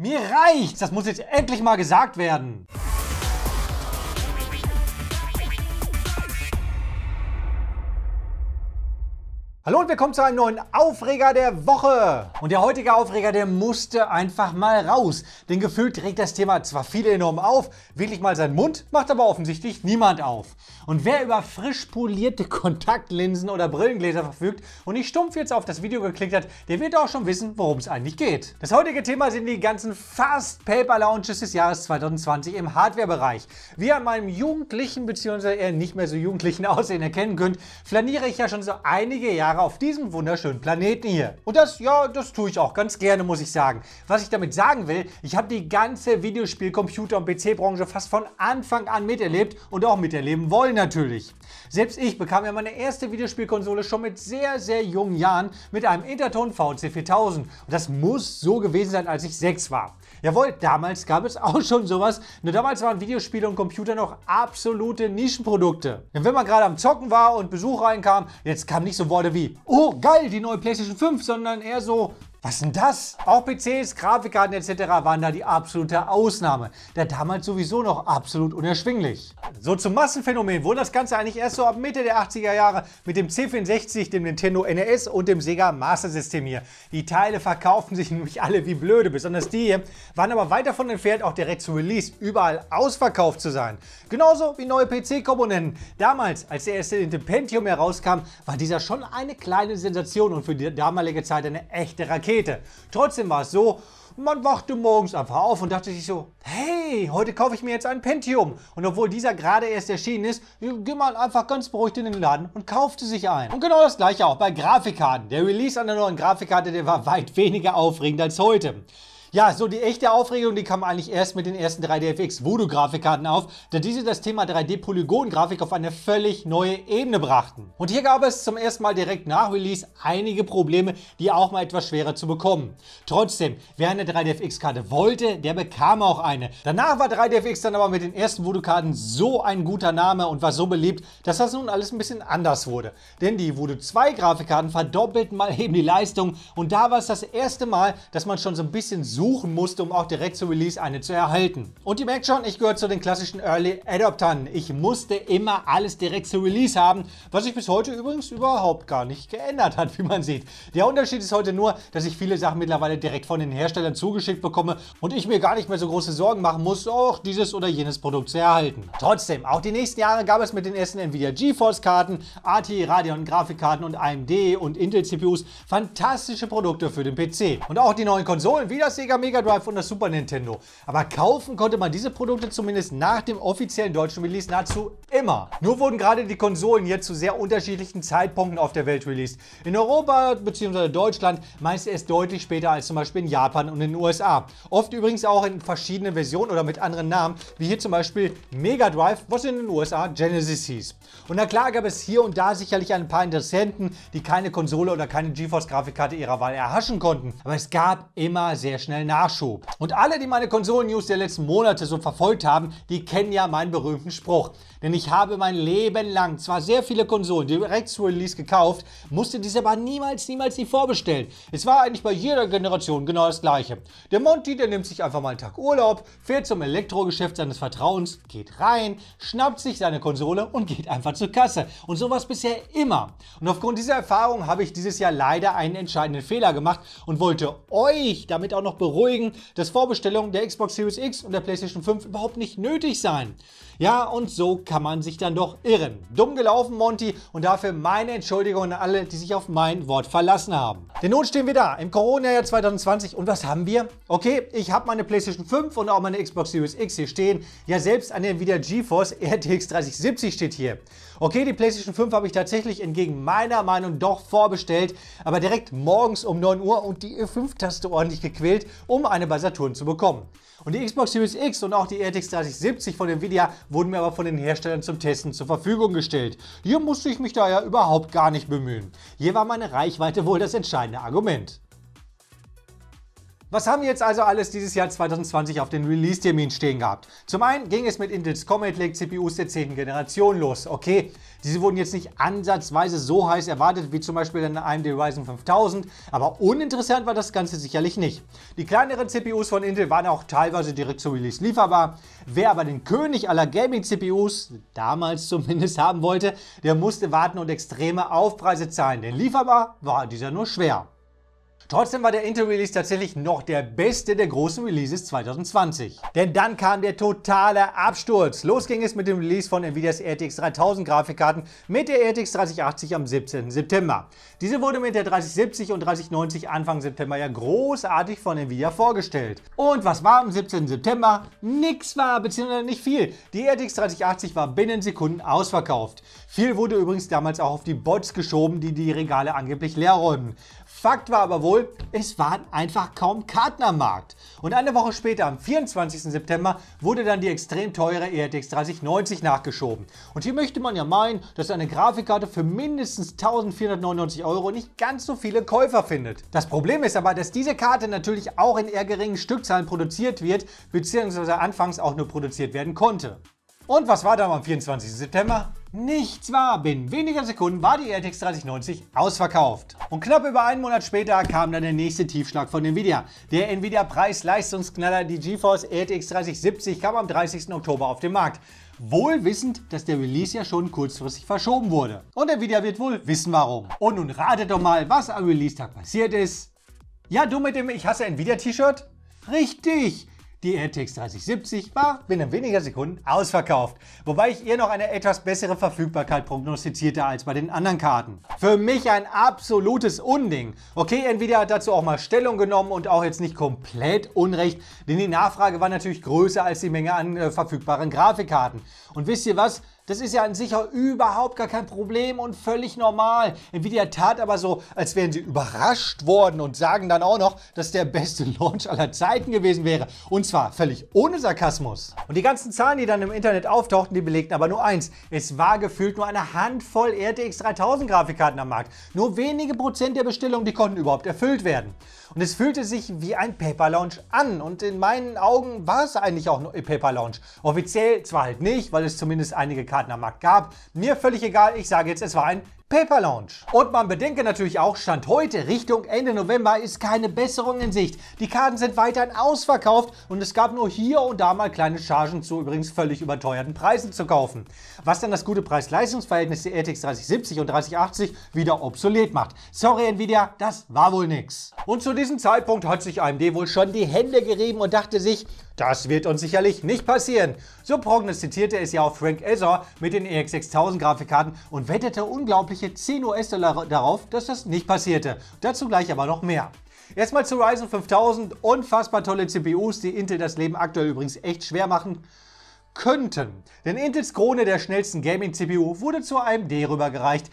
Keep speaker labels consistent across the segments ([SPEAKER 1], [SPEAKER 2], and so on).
[SPEAKER 1] Mir reicht's, das muss jetzt endlich mal gesagt werden. Hallo und willkommen zu einem neuen Aufreger der Woche. Und der heutige Aufreger, der musste einfach mal raus. Denn gefühlt regt das Thema zwar viele enorm auf, wirklich mal seinen Mund, macht aber offensichtlich niemand auf. Und wer über frisch polierte Kontaktlinsen oder Brillengläser verfügt und nicht stumpf jetzt auf das Video geklickt hat, der wird auch schon wissen, worum es eigentlich geht. Das heutige Thema sind die ganzen Fast Paper Launches des Jahres 2020 im Hardware-Bereich. Wie ihr an meinem jugendlichen bzw. eher nicht mehr so jugendlichen Aussehen erkennen könnt, flaniere ich ja schon so einige Jahre Jahre auf diesem wunderschönen Planeten hier. Und das, ja, das tue ich auch ganz gerne, muss ich sagen. Was ich damit sagen will, ich habe die ganze Videospiel-, Computer- und PC-Branche fast von Anfang an miterlebt und auch miterleben wollen natürlich. Selbst ich bekam ja meine erste Videospielkonsole schon mit sehr, sehr jungen Jahren mit einem Interton VC 4000. Und das muss so gewesen sein, als ich sechs war. Jawohl, damals gab es auch schon sowas, nur damals waren Videospiele und Computer noch absolute Nischenprodukte. Denn wenn man gerade am Zocken war und Besuch reinkam, jetzt kamen nicht so Worte wie oh geil, die neue PlayStation 5, sondern eher so, was denn das? Auch PCs, Grafikkarten etc. waren da die absolute Ausnahme, da damals sowieso noch absolut unerschwinglich. So zum Massenphänomen wurde das Ganze eigentlich erst so ab Mitte der 80er Jahre mit dem C64, dem Nintendo NES und dem Sega Master System hier. Die Teile verkauften sich nämlich alle wie blöde, besonders die hier, waren aber weit davon entfernt, auch direkt zu Release überall ausverkauft zu sein. Genauso wie neue PC-Komponenten. Damals, als der erste Nintendo Pentium herauskam, war dieser schon eine kleine Sensation und für die damalige Zeit eine echte Rakete. Rakete. Trotzdem war es so, man wachte morgens einfach auf und dachte sich so, hey, heute kaufe ich mir jetzt ein Pentium. Und obwohl dieser gerade erst erschienen ist, ging man einfach ganz beruhigt in den Laden und kaufte sich ein. Und genau das gleiche auch bei Grafikkarten. Der Release einer neuen Grafikkarte, der war weit weniger aufregend als heute. Ja, so die echte Aufregung, die kam eigentlich erst mit den ersten 3DFX Voodoo-Grafikkarten auf, da diese das Thema 3D-Polygon-Grafik auf eine völlig neue Ebene brachten. Und hier gab es zum ersten Mal direkt nach Release einige Probleme, die auch mal etwas schwerer zu bekommen. Trotzdem, wer eine 3DFX-Karte wollte, der bekam auch eine. Danach war 3DFX dann aber mit den ersten Voodoo-Karten so ein guter Name und war so beliebt, dass das nun alles ein bisschen anders wurde. Denn die Voodoo 2 Grafikkarten verdoppelten mal eben die Leistung und da war es das erste Mal, dass man schon so ein bisschen so suchen musste, um auch direkt zu Release eine zu erhalten. Und ihr merkt schon, ich gehöre zu den klassischen Early Adoptern. Ich musste immer alles direkt zu Release haben, was sich bis heute übrigens überhaupt gar nicht geändert hat, wie man sieht. Der Unterschied ist heute nur, dass ich viele Sachen mittlerweile direkt von den Herstellern zugeschickt bekomme und ich mir gar nicht mehr so große Sorgen machen muss, auch dieses oder jenes Produkt zu erhalten. Trotzdem, auch die nächsten Jahre gab es mit den ersten Nvidia GeForce Karten, AT Radeon Grafikkarten und AMD und Intel CPUs fantastische Produkte für den PC. Und auch die neuen Konsolen wie das hier Sega Mega Drive und das Super Nintendo. Aber kaufen konnte man diese Produkte zumindest nach dem offiziellen deutschen Release nahezu immer. Nur wurden gerade die Konsolen hier zu sehr unterschiedlichen Zeitpunkten auf der Welt released. In Europa bzw. Deutschland meist erst deutlich später als zum Beispiel in Japan und in den USA. Oft übrigens auch in verschiedenen Versionen oder mit anderen Namen, wie hier zum Beispiel Mega Drive, was in den USA Genesis hieß. Und na klar gab es hier und da sicherlich ein paar Interessenten, die keine Konsole oder keine GeForce-Grafikkarte ihrer Wahl erhaschen konnten. Aber es gab immer sehr schnell schnellen Nachschub. Und alle, die meine Konsolen-News der letzten Monate so verfolgt haben, die kennen ja meinen berühmten Spruch. Denn ich habe mein Leben lang zwar sehr viele Konsolen direkt zu Release gekauft, musste diese aber niemals, niemals nie vorbestellen. Es war eigentlich bei jeder Generation genau das gleiche. Der Monty, der nimmt sich einfach mal einen Tag Urlaub, fährt zum Elektrogeschäft seines Vertrauens, geht rein, schnappt sich seine Konsole und geht einfach zur Kasse. Und sowas bisher immer. Und aufgrund dieser Erfahrung habe ich dieses Jahr leider einen entscheidenden Fehler gemacht und wollte euch damit auch noch beruhigen beruhigen, dass Vorbestellungen der Xbox Series X und der PlayStation 5 überhaupt nicht nötig seien. Ja, und so kann man sich dann doch irren. Dumm gelaufen, Monty, und dafür meine Entschuldigung an alle, die sich auf mein Wort verlassen haben. Denn nun stehen wir da, im Corona-Jahr 2020, und was haben wir? Okay, ich habe meine PlayStation 5 und auch meine Xbox Series X hier stehen. Ja, selbst an der Nvidia GeForce RTX 3070 steht hier. Okay, die PlayStation 5 habe ich tatsächlich entgegen meiner Meinung doch vorbestellt, aber direkt morgens um 9 Uhr und die E5-Taste ordentlich gequält, um eine bei Saturn zu bekommen. Und die Xbox Series X und auch die RTX 3070 von Nvidia wurden mir aber von den Herstellern zum Testen zur Verfügung gestellt. Hier musste ich mich daher überhaupt gar nicht bemühen. Hier war meine Reichweite wohl das entscheidende Argument. Was haben wir jetzt also alles dieses Jahr 2020 auf den Release-Termin stehen gehabt? Zum einen ging es mit Intels Comet Lake CPUs der 10. Generation los. Okay, diese wurden jetzt nicht ansatzweise so heiß erwartet wie zum Beispiel in AMD Ryzen 5000, aber uninteressant war das Ganze sicherlich nicht. Die kleineren CPUs von Intel waren auch teilweise direkt zum Release lieferbar. Wer aber den König aller Gaming-CPUs, damals zumindest, haben wollte, der musste warten und extreme Aufpreise zahlen, denn lieferbar war dieser nur schwer. Trotzdem war der Inter-Release tatsächlich noch der beste der großen Releases 2020. Denn dann kam der totale Absturz. Los ging es mit dem Release von Nvidias RTX 3000 Grafikkarten mit der RTX 3080 am 17. September. Diese wurde mit der 3070 und 3090 Anfang September ja großartig von Nvidia vorgestellt. Und was war am 17. September? Nix war, beziehungsweise nicht viel. Die RTX 3080 war binnen Sekunden ausverkauft. Viel wurde übrigens damals auch auf die Bots geschoben, die die Regale angeblich leer räumen. Fakt war aber wohl, es waren einfach kaum Karten am Markt. Und eine Woche später, am 24. September, wurde dann die extrem teure ERTX 3090 nachgeschoben. Und hier möchte man ja meinen, dass eine Grafikkarte für mindestens 1499 Euro nicht ganz so viele Käufer findet. Das Problem ist aber, dass diese Karte natürlich auch in eher geringen Stückzahlen produziert wird, beziehungsweise anfangs auch nur produziert werden konnte. Und was war dann am 24. September? Nichts war, binnen weniger Sekunden war die RTX 3090 ausverkauft. Und knapp über einen Monat später kam dann der nächste Tiefschlag von Nvidia. Der Nvidia Preis-Leistungsknaller, die GeForce RTX 3070, kam am 30. Oktober auf den Markt. Wohl wissend, dass der Release ja schon kurzfristig verschoben wurde. Und Nvidia wird wohl wissen warum. Und nun ratet doch mal, was am Release-Tag passiert ist. Ja, du mit dem Ich hasse Nvidia T-Shirt? Richtig! Die RTX 3070 war binnen weniger Sekunden ausverkauft, wobei ich ihr noch eine etwas bessere Verfügbarkeit prognostizierte als bei den anderen Karten. Für mich ein absolutes Unding. Okay, Nvidia hat dazu auch mal Stellung genommen und auch jetzt nicht komplett unrecht, denn die Nachfrage war natürlich größer als die Menge an äh, verfügbaren Grafikkarten. Und wisst ihr was? Das ist ja an sich auch überhaupt gar kein Problem und völlig normal. Nvidia tat aber so, als wären sie überrascht worden und sagen dann auch noch, dass der beste Launch aller Zeiten gewesen wäre. Und zwar völlig ohne Sarkasmus. Und die ganzen Zahlen, die dann im Internet auftauchten, die belegten aber nur eins. Es war gefühlt nur eine Handvoll RTX 3000 Grafikkarten am Markt. Nur wenige Prozent der Bestellungen, die konnten überhaupt erfüllt werden. Und es fühlte sich wie ein Paper Launch an. Und in meinen Augen war es eigentlich auch ein Paper Launch. Offiziell zwar halt nicht, weil es zumindest einige Karten Partnermarkt gab. Mir völlig egal, ich sage jetzt, es war ein Paper Launch. Und man bedenke natürlich auch, Stand heute Richtung Ende November ist keine Besserung in Sicht. Die Karten sind weiterhin ausverkauft und es gab nur hier und da mal kleine Chargen zu übrigens völlig überteuerten Preisen zu kaufen. Was dann das gute Preis-Leistungs-Verhältnis der RTX 3070 und 3080 wieder obsolet macht. Sorry Nvidia, das war wohl nix. Und zu diesem Zeitpunkt hat sich AMD wohl schon die Hände gerieben und dachte sich, das wird uns sicherlich nicht passieren. So prognostizierte es ja auch Frank Azor mit den EX 6000 Grafikkarten und wettete unglaublich monatliche 10 US-Dollar darauf, dass das nicht passierte. Dazu gleich aber noch mehr. Erstmal zu Ryzen 5000. Unfassbar tolle CPUs, die Intel das Leben aktuell übrigens echt schwer machen könnten. Denn Intels Krone der schnellsten Gaming-CPU wurde zur AMD rübergereicht.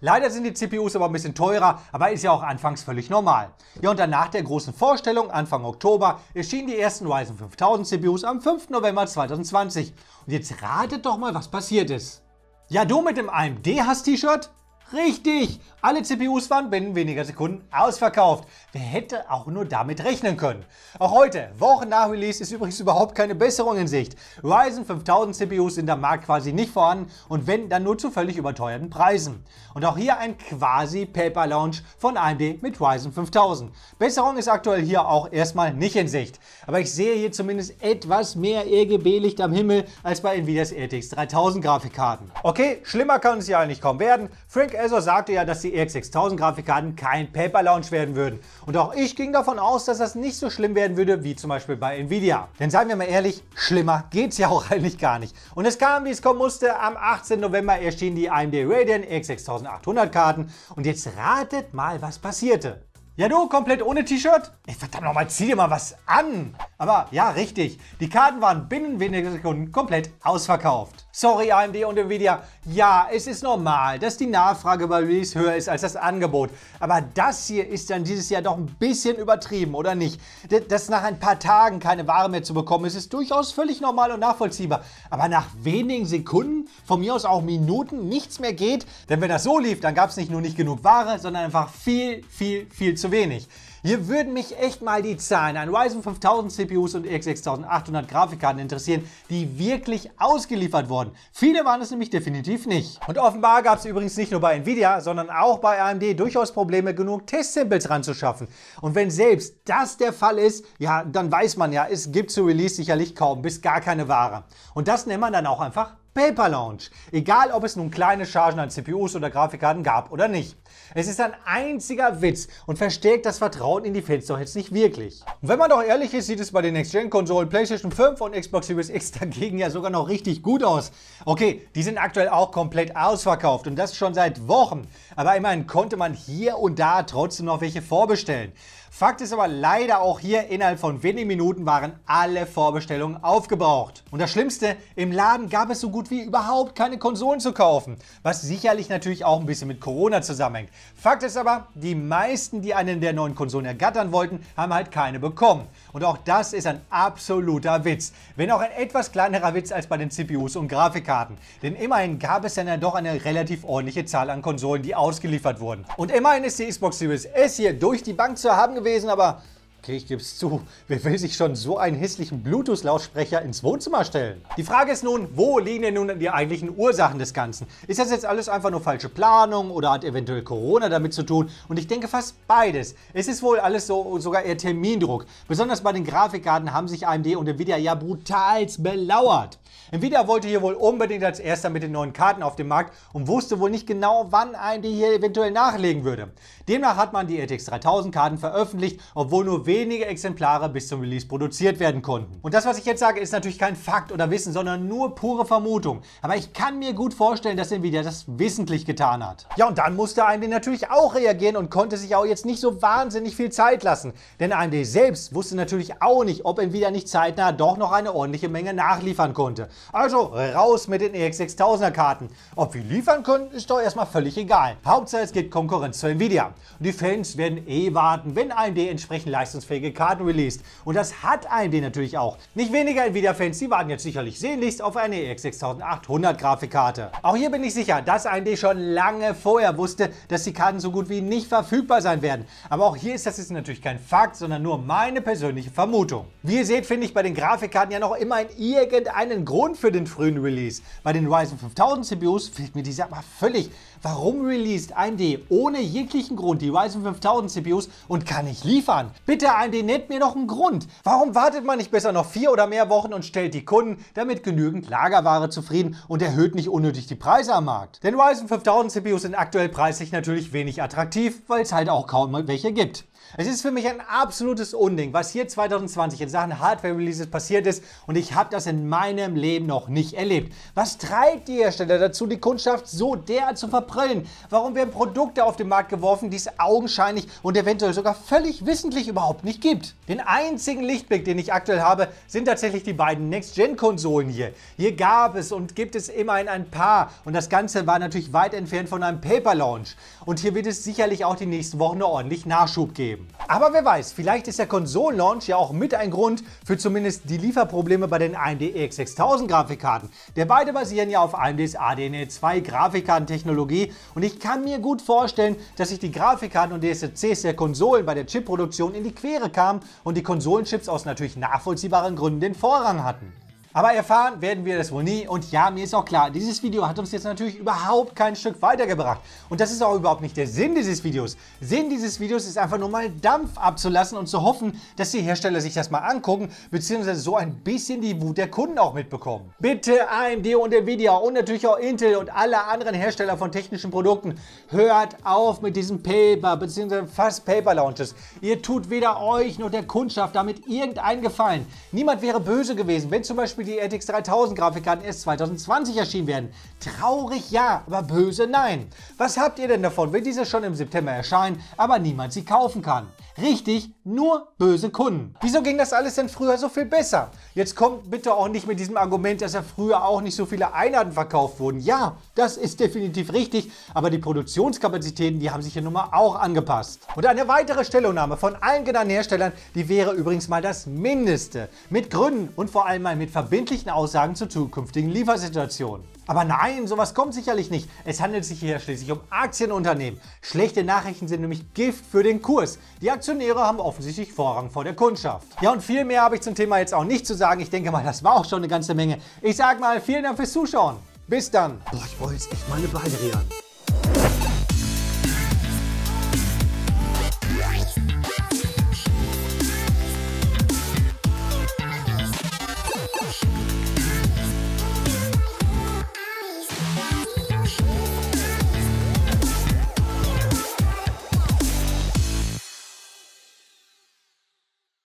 [SPEAKER 1] Leider sind die CPUs aber ein bisschen teurer, aber ist ja auch anfangs völlig normal. Ja und danach der großen Vorstellung Anfang Oktober erschienen die ersten Ryzen 5000 CPUs am 5. November 2020. Und jetzt ratet doch mal, was passiert ist. Ja, du mit dem amd hast t shirt Richtig! Alle CPUs waren binnen weniger Sekunden ausverkauft. Wer hätte auch nur damit rechnen können? Auch heute, Wochen nach Release, ist übrigens überhaupt keine Besserung in Sicht. Ryzen 5000 CPUs sind am Markt quasi nicht vorhanden und wenn, dann nur zu völlig überteuerten Preisen. Und auch hier ein quasi Paper Launch von AMD mit Ryzen 5000. Besserung ist aktuell hier auch erstmal nicht in Sicht. Aber ich sehe hier zumindest etwas mehr RGB-Licht am Himmel als bei Nvidias RTX 3000 Grafikkarten. Okay, schlimmer kann es ja eigentlich kaum werden. Frank Jack sagte ja, dass die RX e 6000 Grafikkarten kein Paper Launch werden würden. Und auch ich ging davon aus, dass das nicht so schlimm werden würde wie zum Beispiel bei Nvidia. Denn seien wir mal ehrlich, schlimmer geht's ja auch eigentlich gar nicht. Und es kam, wie es kommen musste. Am 18. November erschienen die AMD Radeon RX e 6800 Karten. Und jetzt ratet mal, was passierte. Ja du, komplett ohne T-Shirt? Verdammt nochmal, zieh dir mal was an! Aber ja, richtig, die Karten waren binnen weniger Sekunden komplett ausverkauft. Sorry AMD und Nvidia, ja, es ist normal, dass die Nachfrage bei Release höher ist als das Angebot. Aber das hier ist dann dieses Jahr doch ein bisschen übertrieben, oder nicht? Dass nach ein paar Tagen keine Ware mehr zu bekommen ist, ist durchaus völlig normal und nachvollziehbar. Aber nach wenigen Sekunden, von mir aus auch Minuten, nichts mehr geht. Denn wenn das so lief, dann gab es nicht nur nicht genug Ware, sondern einfach viel, viel, viel zu wenig. Hier würden mich echt mal die Zahlen an Ryzen 5000 CPUs und RX e 6800 Grafikkarten interessieren, die wirklich ausgeliefert wurden. Viele waren es nämlich definitiv nicht. Und offenbar gab es übrigens nicht nur bei Nvidia, sondern auch bei AMD durchaus Probleme, genug Testsamples ranzuschaffen. Und wenn selbst das der Fall ist, ja, dann weiß man ja, es gibt zu Release sicherlich kaum bis gar keine Ware. Und das nennt man dann auch einfach Paper Launch. Egal, ob es nun kleine Chargen an CPUs oder Grafikkarten gab oder nicht. Es ist ein einziger Witz und verstärkt das Vertrauen in die Fans doch jetzt nicht wirklich. Und wenn man doch ehrlich ist, sieht es bei den Next-Gen-Konsolen PlayStation 5 und Xbox Series X dagegen ja sogar noch richtig gut aus. Okay, die sind aktuell auch komplett ausverkauft und das schon seit Wochen. Aber immerhin konnte man hier und da trotzdem noch welche vorbestellen. Fakt ist aber leider auch hier, innerhalb von wenigen Minuten waren alle Vorbestellungen aufgebraucht. Und das Schlimmste, im Laden gab es so gut wie überhaupt keine Konsolen zu kaufen, was sicherlich natürlich auch ein bisschen mit Corona zusammenhängt. Fakt ist aber, die meisten, die einen der neuen Konsolen ergattern wollten, haben halt keine bekommen. Und auch das ist ein absoluter Witz. Wenn auch ein etwas kleinerer Witz als bei den CPUs und Grafikkarten. Denn immerhin gab es dann ja doch eine relativ ordentliche Zahl an Konsolen, die ausgeliefert wurden. Und immerhin ist die Xbox Series S hier durch die Bank zu haben gewesen, aber Okay, ich gebe es zu. Wer will sich schon so einen hässlichen Bluetooth-Lautsprecher ins Wohnzimmer stellen? Die Frage ist nun, wo liegen denn nun die eigentlichen Ursachen des Ganzen? Ist das jetzt alles einfach nur falsche Planung oder hat eventuell Corona damit zu tun? Und ich denke fast beides. Es ist wohl alles so sogar eher Termindruck. Besonders bei den Grafikkarten haben sich AMD und Nvidia ja brutals belauert. Nvidia wollte hier wohl unbedingt als erster mit den neuen Karten auf den Markt und wusste wohl nicht genau, wann ein die hier eventuell nachlegen würde. Demnach hat man die RTX 3000 Karten veröffentlicht, obwohl nur wenige Exemplare bis zum Release produziert werden konnten. Und das, was ich jetzt sage, ist natürlich kein Fakt oder Wissen, sondern nur pure Vermutung. Aber ich kann mir gut vorstellen, dass Nvidia das wissentlich getan hat. Ja, und dann musste AMD natürlich auch reagieren und konnte sich auch jetzt nicht so wahnsinnig viel Zeit lassen. Denn AMD selbst wusste natürlich auch nicht, ob Nvidia nicht zeitnah doch noch eine ordentliche Menge nachliefern konnte wollte. Also raus mit den EX 6000er Karten. Ob wir liefern können, ist doch erstmal völlig egal. Hauptsache es gibt Konkurrenz zu Nvidia. Und die Fans werden eh warten, wenn AMD entsprechend leistungsfähige Karten released. Und das hat AMD natürlich auch. Nicht weniger Nvidia-Fans, die warten jetzt sicherlich sehnlichst auf eine EX 6800 Grafikkarte. Auch hier bin ich sicher, dass AMD schon lange vorher wusste, dass die Karten so gut wie nicht verfügbar sein werden. Aber auch hier ist das jetzt natürlich kein Fakt, sondern nur meine persönliche Vermutung. Wie ihr seht, finde ich bei den Grafikkarten ja noch immer in irgendeinen Grund für den frühen Release. Bei den Ryzen 5000 CPUs fehlt mir dieser aber völlig. Warum released AMD ohne jeglichen Grund die Ryzen 5000 CPUs und kann nicht liefern? Bitte AMD nennt mir doch einen Grund. Warum wartet man nicht besser noch vier oder mehr Wochen und stellt die Kunden damit genügend Lagerware zufrieden und erhöht nicht unnötig die Preise am Markt? Denn Ryzen 5000 CPUs sind aktuell preislich natürlich wenig attraktiv, weil es halt auch kaum welche gibt. Es ist für mich ein absolutes Unding, was hier 2020 in Sachen Hardware-Releases passiert ist und ich habe das in meinem Leben noch nicht erlebt. Was treibt die Hersteller dazu, die Kundschaft so derart zu verprellen? Warum werden Produkte auf den Markt geworfen, die es augenscheinlich und eventuell sogar völlig wissentlich überhaupt nicht gibt? Den einzigen Lichtblick, den ich aktuell habe, sind tatsächlich die beiden Next-Gen-Konsolen hier. Hier gab es und gibt es immerhin ein paar und das Ganze war natürlich weit entfernt von einem Paper-Launch. Und hier wird es sicherlich auch die nächsten Wochen ordentlich Nachschub geben geben. Hm. Aber wer weiß, vielleicht ist der Konsolenlaunch ja auch mit ein Grund für zumindest die Lieferprobleme bei den AMD EX 6000 Grafikkarten. Der beide basieren ja auf AMDs ADN 2 e Grafikkartentechnologie und ich kann mir gut vorstellen, dass sich die Grafikkarten und DSCs der Konsolen bei der Chipproduktion in die Quere kamen und die Konsolenchips aus natürlich nachvollziehbaren Gründen den Vorrang hatten. Aber erfahren werden wir das wohl nie. Und ja, mir ist auch klar, dieses Video hat uns jetzt natürlich überhaupt kein Stück weitergebracht. Und das ist auch überhaupt nicht der Sinn dieses Videos. Sinn dieses Videos ist einfach nur mal Dampf abzulassen und zu hoffen, dass die Hersteller sich das mal angucken, beziehungsweise so ein bisschen die Wut der Kunden auch mitbekommen. Bitte AMD und Nvidia und natürlich auch Intel und alle anderen Hersteller von technischen Produkten, hört auf mit diesen Paper bzw. fast Paper Launches. Ihr tut weder euch noch der Kundschaft damit irgendeinen Gefallen. Niemand wäre böse gewesen, wenn zum Beispiel Beispiel die RTX 3000 Grafikkarten erst 2020 erschienen werden. Traurig ja, aber böse nein. Was habt ihr denn davon, wenn diese schon im September erscheinen, aber niemand sie kaufen kann? Richtig, nur böse Kunden. Wieso ging das alles denn früher so viel besser? Jetzt kommt bitte auch nicht mit diesem Argument, dass ja früher auch nicht so viele Einheiten verkauft wurden. Ja, das ist definitiv richtig, aber die Produktionskapazitäten, die haben sich ja nun mal auch angepasst. Und eine weitere Stellungnahme von allen genannten Herstellern, die wäre übrigens mal das Mindeste. Mit Gründen und vor allem mal mit verbindlichen Aussagen zur zukünftigen Liefersituation. Aber nein, sowas kommt sicherlich nicht. Es handelt sich hier schließlich um Aktienunternehmen. Schlechte Nachrichten sind nämlich Gift für den Kurs. Die Aktionäre haben offensichtlich Vorrang vor der Kundschaft. Ja, und viel mehr habe ich zum Thema jetzt auch nicht zu sagen. Ich denke mal, das war auch schon eine ganze Menge. Ich sage mal, vielen Dank fürs Zuschauen. Bis dann. Boah, ich wollte jetzt echt meine eine Beine